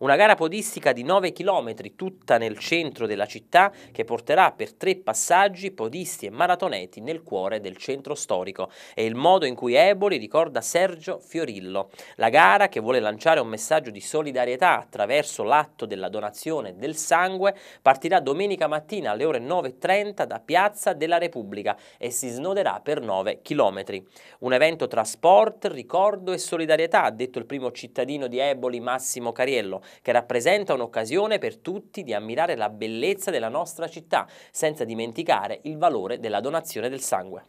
Una gara podistica di 9 km tutta nel centro della città che porterà per tre passaggi podisti e maratoneti nel cuore del centro storico. È il modo in cui Eboli ricorda Sergio Fiorillo. La gara che vuole lanciare un messaggio di solidarietà attraverso l'atto della donazione del sangue partirà domenica mattina alle ore 9.30 da Piazza della Repubblica e si snoderà per 9 km. Un evento tra sport, ricordo e solidarietà, ha detto il primo cittadino di Eboli Massimo Cariello, che rappresenta un'occasione per tutti di ammirare la bellezza della nostra città, senza dimenticare il valore della donazione del sangue.